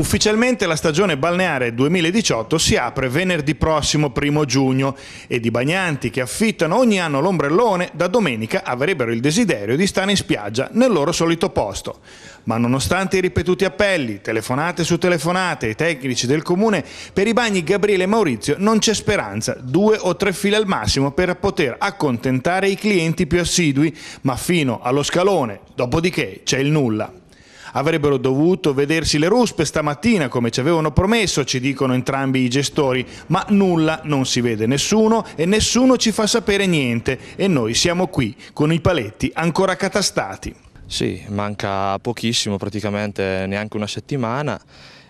Ufficialmente la stagione balneare 2018 si apre venerdì prossimo primo giugno ed i bagnanti che affittano ogni anno l'ombrellone da domenica avrebbero il desiderio di stare in spiaggia nel loro solito posto. Ma nonostante i ripetuti appelli, telefonate su telefonate ai tecnici del comune, per i bagni Gabriele e Maurizio non c'è speranza, due o tre file al massimo per poter accontentare i clienti più assidui, ma fino allo scalone, dopodiché c'è il nulla. Avrebbero dovuto vedersi le ruspe stamattina, come ci avevano promesso, ci dicono entrambi i gestori, ma nulla, non si vede nessuno e nessuno ci fa sapere niente e noi siamo qui con i paletti ancora catastati. Sì, manca pochissimo, praticamente neanche una settimana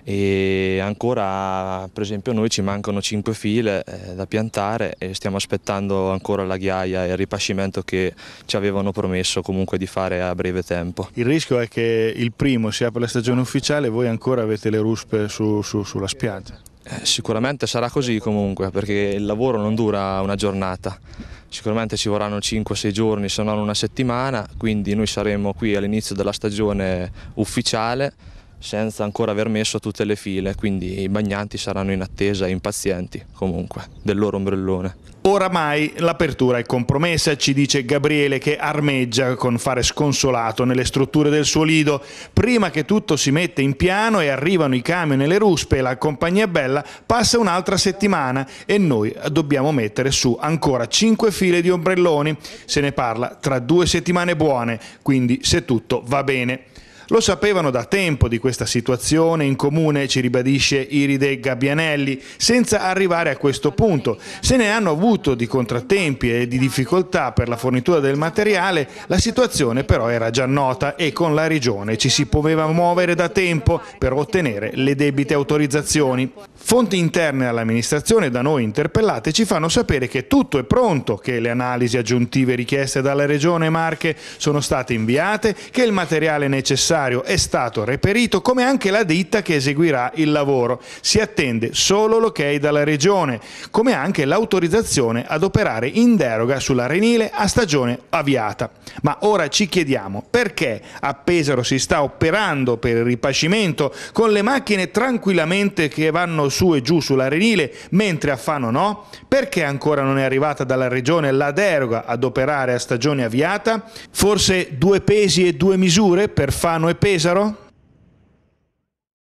e ancora per esempio noi ci mancano 5 file eh, da piantare e stiamo aspettando ancora la ghiaia e il ripascimento che ci avevano promesso comunque di fare a breve tempo. Il rischio è che il primo si apre la stagione ufficiale e voi ancora avete le ruspe su, su, sulla spiaggia. Eh, sicuramente sarà così comunque perché il lavoro non dura una giornata, sicuramente ci vorranno 5-6 giorni se non una settimana, quindi noi saremo qui all'inizio della stagione ufficiale senza ancora aver messo tutte le file, quindi i bagnanti saranno in attesa e impazienti comunque del loro ombrellone. Oramai l'apertura è compromessa, ci dice Gabriele che armeggia con fare sconsolato nelle strutture del suo lido. Prima che tutto si mette in piano e arrivano i camion e le ruspe e la compagnia bella, passa un'altra settimana e noi dobbiamo mettere su ancora 5 file di ombrelloni. Se ne parla tra due settimane buone, quindi se tutto va bene. Lo sapevano da tempo di questa situazione in comune, ci ribadisce Iride Gabbianelli, senza arrivare a questo punto. Se ne hanno avuto di contrattempi e di difficoltà per la fornitura del materiale, la situazione però era già nota e con la regione ci si poteva muovere da tempo per ottenere le debite autorizzazioni. Fonti interne all'amministrazione da noi interpellate ci fanno sapere che tutto è pronto, che le analisi aggiuntive richieste dalla regione Marche sono state inviate, che il materiale necessario proprietario è stato reperito come anche la ditta che eseguirà il lavoro. Si attende solo l'ok dalla Regione, come anche l'autorizzazione ad operare in deroga sulla Renile a stagione avviata. Ma ora ci chiediamo perché a Pesaro si sta operando per il ripascimento con le macchine tranquillamente che vanno su e giù sulla Renile, mentre a Fano no? Perché ancora non è arrivata dalla Regione la deroga ad operare a stagione avviata? Forse due pesi e due misure per Fano e Pesaro?